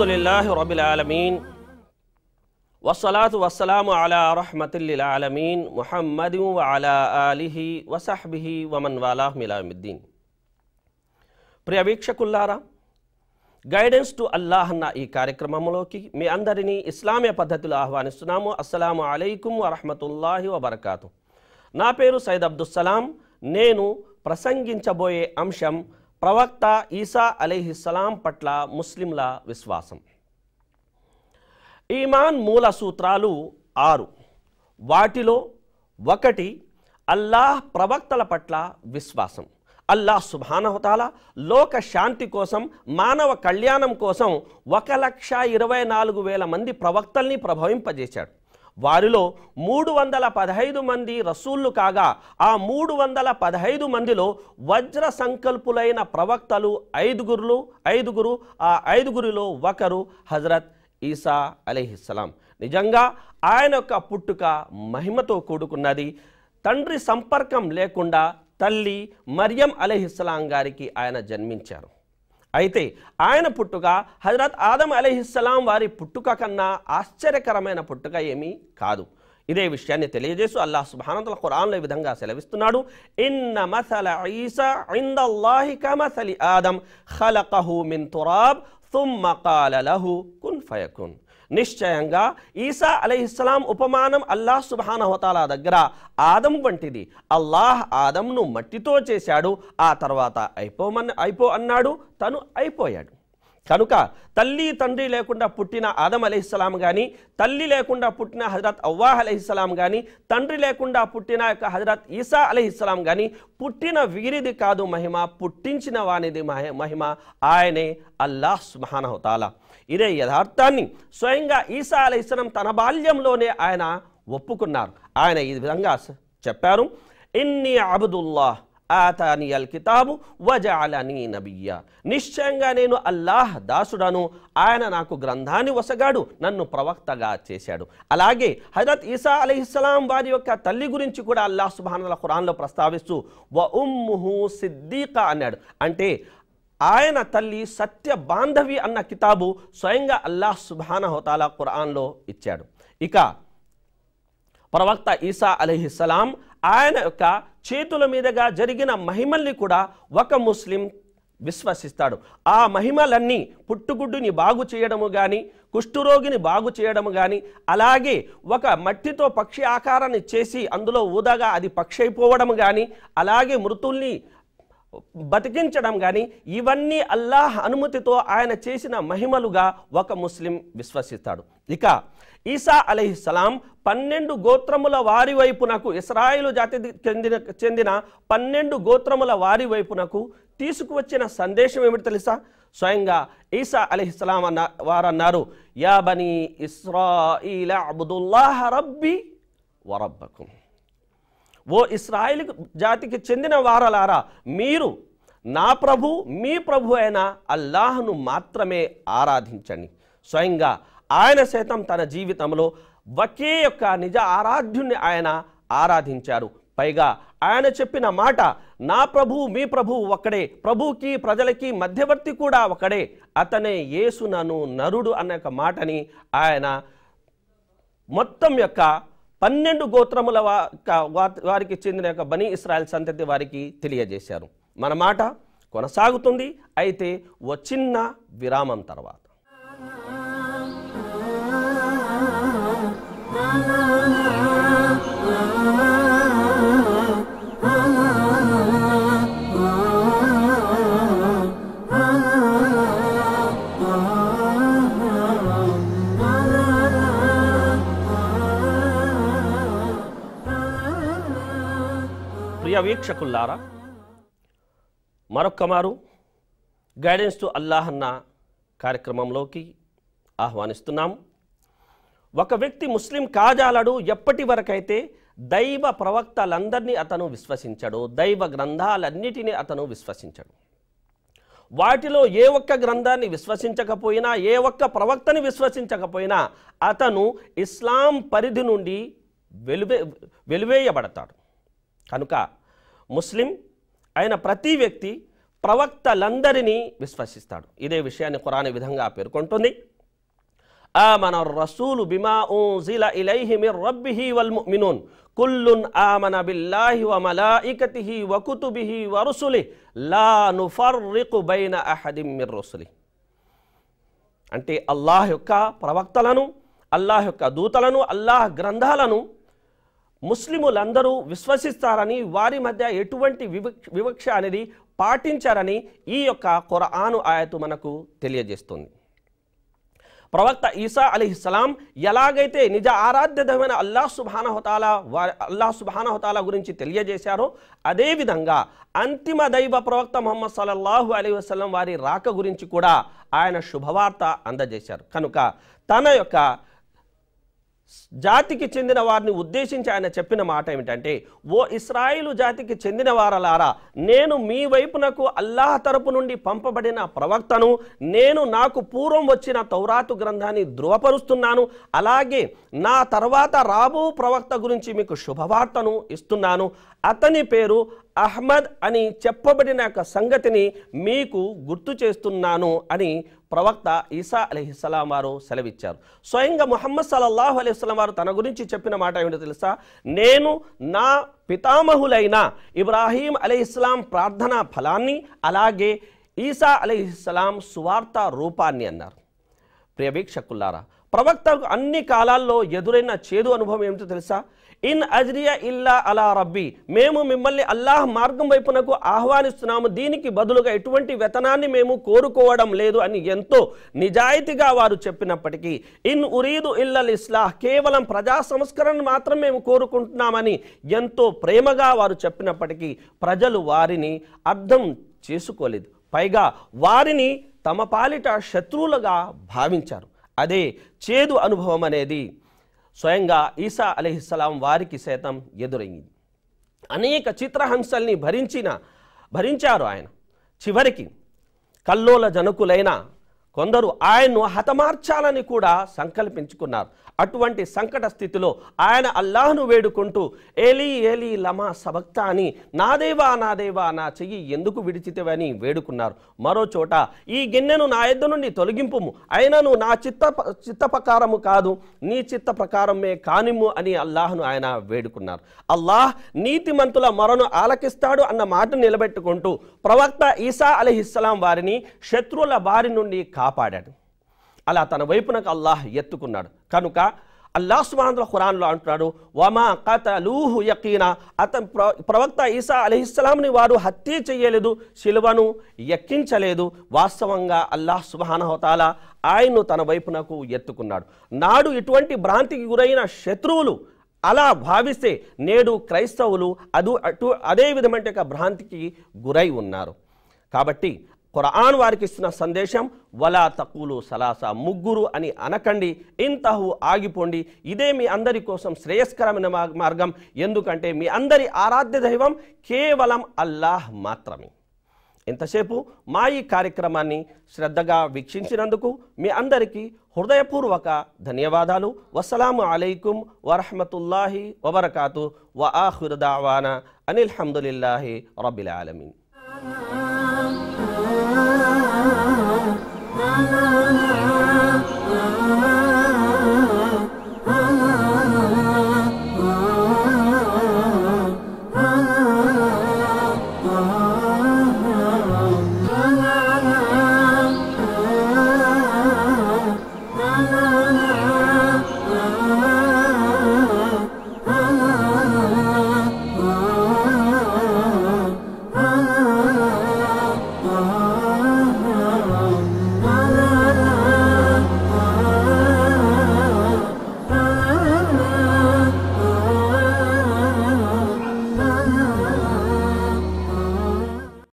الحمد لله رب العالمين والصلاة والسلام على رحمة للعالمين محمد وعلى آله وصحبه ومن والاه من الدين ప్రియ వీక్షకుల్లారా guidance to Allah అన్న ఈ కార్యక్రమంలోకి మీ అందరినీ ఇస్లామీయ పద్ధతిలో ఆహ్వానిస్తున్నాము అస్సలాము అలైకుం వరహమతుల్లాహి వబర్కాతు నా పేరు సైద్ అబ్దుస్సలాం నేను ప్రసంగించబోయే అంశం ప్రవక్త ఈసా అలీహిస్సలాం పట్ల ముస్లింల విశ్వాసం ఈమాన్ మూల సూత్రాలు ఆరు వాటిలో ఒకటి అల్లాహ్ ప్రవక్తల పట్ల విశ్వాసం అల్లాహ్ సుభానహుతాల లోక శాంతి కోసం మానవ కళ్యాణం కోసం ఒక లక్ష ఇరవై నాలుగు వేల మంది ప్రవక్తల్ని ప్రభవింపజేశాడు వారిలో మూడు వందల పదహైదు మంది రసూళ్లు కాగా ఆ మూడు వందల పదహైదు మందిలో వజ్ర సంకల్పులైన ప్రవక్తలు ఐదుగురులు ఐదుగురు ఆ ఐదుగురిలో ఒకరు హజరత్ ఈసా అలీహిస్సలాం నిజంగా ఆయన యొక్క పుట్టుక మహిమతో కూడుకున్నది తండ్రి సంపర్కం లేకుండా తల్లి మరియం అలీహిస్సలాం గారికి ఆయన జన్మించారు అయితే ఆయన పుట్టుక హజరత్ ఆదం అలీహిస్సలాం వారి పుట్టుక కన్నా ఆశ్చర్యకరమైన పుట్టుక ఏమీ కాదు ఇదే విషయాన్ని తెలియజేస్తూ అల్లాహ్ సుబానంతల ఖురాన్లో ఈ విధంగా సెలవిస్తున్నాడు ఇన్న మసల ఈసా ఇందల్లాహిక మసలి ఆదం ఖలకహు మిన్ తురాబ్ ثم قال له كن నిశ్చయంగా ఈసా అలహిస్సలాం ఉపమానం అల్లాహ్ హోతాలా దగ్గర ఆదం వంటిది అల్లాహ్ ఆదంను మట్టితో చేశాడు ఆ తర్వాత అయిపోమన్ అయిపో అన్నాడు తను అయిపోయాడు కనుక తల్లి తండ్రి లేకుండా పుట్టిన ఆదం అలహిస్సలాం కానీ తల్లి లేకుండా పుట్టిన హజరత్ అవ్వాహ్ అలహిస్సలాం కానీ తండ్రి లేకుండా పుట్టిన యొక్క హజరత్ ఈసా అలహిస్సలాం కానీ పుట్టిన వీరిది కాదు మహిమ పుట్టించిన వానిది మహిమ ఆయనే అల్లాహ్ సుమహానహుతాలా ఇదే యథార్థాన్ని స్వయంగా ఈసా అలహిస్సలం తన బాల్యంలోనే ఆయన ఒప్పుకున్నారు ఆయన ఈ విధంగా చెప్పారు ఇన్ని అబుదుల్లాహ్ ఆతాని అల్ కితాబు వజాలని నబియ్య నిశ్చయంగా నేను అల్లాహ్ దాసుడను ఆయన నాకు గ్రంథాన్ని వసగాడు నన్ను ప్రవక్తగా చేశాడు అలాగే హజరత్ ఈసా అలీస్లాం వారి యొక్క తల్లి గురించి కూడా అల్లాహ్ సుబానుల ఖురాన్లో ప్రస్తావిస్తూ వ ఉమ్ముహు సిద్దీక అన్నాడు అంటే ఆయన తల్లి సత్య బాంధవి అన్న కితాబు స్వయంగా అల్లాహ్ హోతాల ఖురాన్లో ఇచ్చాడు ఇక ప్రవక్త ఈసా అలీహిస్సలాం ఆయన యొక్క చేతుల మీదుగా జరిగిన మహిమల్ని కూడా ఒక ముస్లిం విశ్వసిస్తాడు ఆ మహిమలన్నీ పుట్టుగుడ్డుని బాగు చేయడము కానీ కుష్ఠురోగిని బాగు చేయడము కానీ అలాగే ఒక మట్టితో పక్షి ఆకారాన్ని చేసి అందులో ఊదగా అది పక్షి అయిపోవడం కానీ అలాగే మృతుల్ని బతికించడం కానీ ఇవన్నీ అల్లాహ్ అనుమతితో ఆయన చేసిన మహిమలుగా ఒక ముస్లిం విశ్వసిస్తాడు ఇక ఈసా అలహిస్సలాం పన్నెండు గోత్రముల వారి వైపునకు ఇస్రాయిలు జాతి చెందిన చెందిన పన్నెండు గోత్రముల వారి వైపునకు తీసుకువచ్చిన సందేశం ఏమిటి తెలుసా స్వయంగా ఈసా అలీస్లాం అన్న వారన్నారు యాబనీ ఇస్రాయిల అబ్దుల్లాహ రబ్బి వరబ్బకుం ఓ ఇస్రాయిల్ జాతికి చెందిన వారలారా మీరు నా ప్రభు మీ ప్రభు అయిన అల్లాహ్ను మాత్రమే ఆరాధించండి స్వయంగా ఆయన సైతం తన జీవితంలో ఒకే యొక్క నిజ ఆరాధ్యుణ్ణి ఆయన ఆరాధించారు పైగా ఆయన చెప్పిన మాట నా ప్రభు మీ ప్రభు ఒక్కడే ప్రభుకి ప్రజలకి మధ్యవర్తి కూడా ఒకడే అతనే యేసు నను నరుడు అన్న మాటని ఆయన మొత్తం యొక్క పన్నెండు గోత్రముల వారికి చెందిన యొక్క బనీ ఇస్రాయల్ సంతతి వారికి తెలియజేశారు మన మాట కొనసాగుతుంది అయితే వచ్చిన విరామం తర్వాత ప్రియ వీక్షకుల్లారా మరొక్క మారు గైడెన్స్ టు అల్లాహన్న కార్యక్రమంలోకి ఆహ్వానిస్తున్నాం ఒక వ్యక్తి ముస్లిం కాజాలడు ఎప్పటి వరకైతే దైవ ప్రవక్తలందరినీ అతను విశ్వసించడు దైవ గ్రంథాలన్నిటినీ అతను విశ్వసించడు వాటిలో ఏ ఒక్క గ్రంథాన్ని విశ్వసించకపోయినా ఏ ఒక్క ప్రవక్తని విశ్వసించకపోయినా అతను ఇస్లాం పరిధి నుండి వెలువే వెలువేయబడతాడు కనుక ముస్లిం అయిన ప్రతి వ్యక్తి ప్రవక్తలందరినీ విశ్వసిస్తాడు ఇదే విషయాన్ని ఖురాన్ విధంగా పేర్కొంటుంది آمن الرسول بما أنزل إليه من ربه والمؤمنون كل آمن بالله وملائكته وكتبه ورسله لا نفرق بين أحد మిర్ రుసులి అంటే అల్లాహ్ యొక్క ప్రవక్తలను అల్లాహ్ యొక్క దూతలను అల్లాహ్ గ్రంథాలను ముస్లిములందరూ విశ్వసిస్తారని వారి మధ్య ఎటువంటి వివక్ష అనేది పాటించారని ఈ యొక్క ఆను ఆయతు మనకు తెలియజేస్తుంది ప్రవక్త ఈసా అలీస్లాం ఎలాగైతే నిజ ఆరాధ్యమైన అల్లాహ్ సుబానహతాల వారి అల్లాహ్ సుబానహతాల గురించి తెలియజేశారో అదేవిధంగా అంతిమ దైవ ప్రవక్త మొహమ్మద్ సల్లల్లాహు అలీ వసలం వారి రాక గురించి కూడా ఆయన శుభవార్త అందజేశారు కనుక తన యొక్క జాతికి చెందిన వారిని ఉద్దేశించి ఆయన చెప్పిన మాట ఏమిటంటే ఓ ఇస్రాయిలు జాతికి చెందిన వారలారా నేను మీ వైపునకు అల్లాహ్ తరపు నుండి పంపబడిన ప్రవక్తను నేను నాకు పూర్వం వచ్చిన తౌరాతు గ్రంథాన్ని ధృవపరుస్తున్నాను అలాగే నా తర్వాత రాబో ప్రవక్త గురించి మీకు శుభవార్తను ఇస్తున్నాను అతని పేరు అహ్మద్ అని చెప్పబడిన యొక్క సంగతిని మీకు గుర్తు చేస్తున్నాను అని ప్రవక్త ఈసా అలీహిస్సలాం వారు సెలవిచ్చారు స్వయంగా ముహమ్మద్ సలల్లాహు అలీస్లాం వారు తన గురించి చెప్పిన మాట ఏమిటో తెలుసా నేను నా పితామహులైన ఇబ్రాహీం అలీహిస్లాం ప్రార్థనా ఫలాన్ని అలాగే ఈసా అలీహిస్లాం సువార్త రూపాన్ని అన్నారు ప్రియ ప్రవక్తకు అన్ని కాలాల్లో ఎదురైన చేదు అనుభవం ఏమిటో తెలుసా ఇన్ అజ్రియా ఇల్లా అలా రబ్బీ మేము మిమ్మల్ని అల్లాహ్ మార్గం వైపునకు ఆహ్వానిస్తున్నాము దీనికి బదులుగా ఎటువంటి వెతనాన్ని మేము కోరుకోవడం లేదు అని ఎంతో నిజాయితీగా వారు చెప్పినప్పటికీ ఇన్ ఉరీదు ఇల్లల్ ఇస్లాహ్ కేవలం ప్రజా సంస్కరణ మాత్రం మేము కోరుకుంటున్నామని ఎంతో ప్రేమగా వారు చెప్పినప్పటికీ ప్రజలు వారిని అర్థం చేసుకోలేదు పైగా వారిని తమ పాలిట శత్రువులుగా భావించారు అదే చేదు అనుభవం అనేది స్వయంగా ఈసా అలీహిస్సలాం వారికి సైతం ఎదురైంది అనేక చిత్రహంసల్ని భరించిన భరించారు ఆయన చివరికి కల్లోల జనకులైన కొందరు ఆయన్ను హతమార్చాలని కూడా సంకల్పించుకున్నారు అటువంటి సంకట స్థితిలో ఆయన అల్లాహ్ను వేడుకుంటూ ఏలీ ఏలీ లమా సభక్త అని నా దేవా నా దేవా నా చెయ్యి ఎందుకు విడిచితవని వేడుకున్నారు మరో చోట ఈ గిన్నెను నా ఎద్దు నుండి తొలగింపు అయినను నా చిత్త చిత్త ప్రకారము కాదు నీ చిత్త ప్రకారమే కానిము అని అల్లాహ్ను ఆయన వేడుకున్నారు అల్లాహ్ నీతిమంతుల మరను ఆలకిస్తాడు అన్న మాట నిలబెట్టుకుంటూ ప్రవక్త ఈసా అలీహిస్సలాం వారిని శత్రువుల బారి నుండి కాపాడాడు అలా తన వైపునకు అల్లాహ్ ఎత్తుకున్నాడు కనుక అల్లా సుమాంధ్ర ఖురాన్లో అంటున్నాడు వమా కతలూహు యకీనా అతను ప్రవక్త ఈసా అలీస్లాంని వారు హత్య చేయలేదు శిలువను ఎక్కించలేదు వాస్తవంగా అల్లాహ్ సుబానహోతాల ఆయన్ను తన వైపునకు ఎత్తుకున్నాడు నాడు ఇటువంటి భ్రాంతికి గురైన శత్రువులు అలా భావిస్తే నేడు క్రైస్తవులు అదు అటు అదే విధమైన భ్రాంతికి గురై ఉన్నారు కాబట్టి ఖురాన్ వారికి ఇస్తున్న సందేశం వలా తక్కువలు సలాస ముగ్గురు అని అనకండి ఇంతహు ఆగిపోండి ఇదే మీ అందరి కోసం శ్రేయస్కరమైన మార్గం ఎందుకంటే మీ అందరి ఆరాధ్య దైవం కేవలం అల్లాహ్ మాత్రమే ఇంతసేపు మా ఈ కార్యక్రమాన్ని శ్రద్ధగా వీక్షించినందుకు మీ అందరికీ హృదయపూర్వక ధన్యవాదాలు వసలాము అలైకుం వరహమతుల్లాహి వబర్కాతు వ ఆహుర్దావానా అనిల్ అనిల్హమ్దుల్లాహి రబిల్ ఆలమీన్